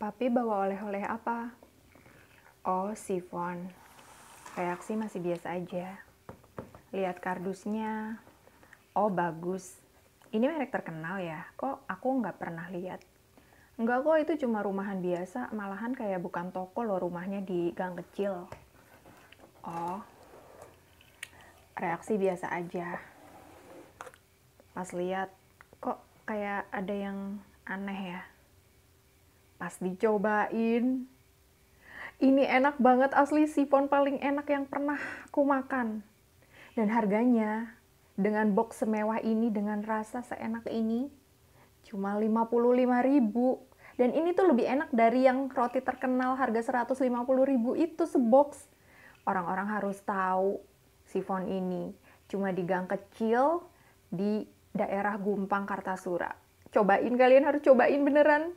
Papi bawa oleh-oleh apa? Oh, sifon. Reaksi masih biasa aja. Lihat kardusnya. Oh, bagus. Ini merek terkenal ya. Kok aku nggak pernah lihat? Nggak kok, itu cuma rumahan biasa. Malahan kayak bukan toko loh rumahnya di gang kecil. Oh, reaksi biasa aja. Pas lihat, kok kayak ada yang aneh ya? pas dicobain ini enak banget asli sifon paling enak yang pernah aku makan dan harganya dengan box semewah ini dengan rasa seenak ini cuma 55.000 dan ini tuh lebih enak dari yang roti terkenal harga 150.000 itu sebox orang-orang harus tahu sifon ini cuma di gang kecil di daerah Gumpang Kartasura cobain kalian harus cobain beneran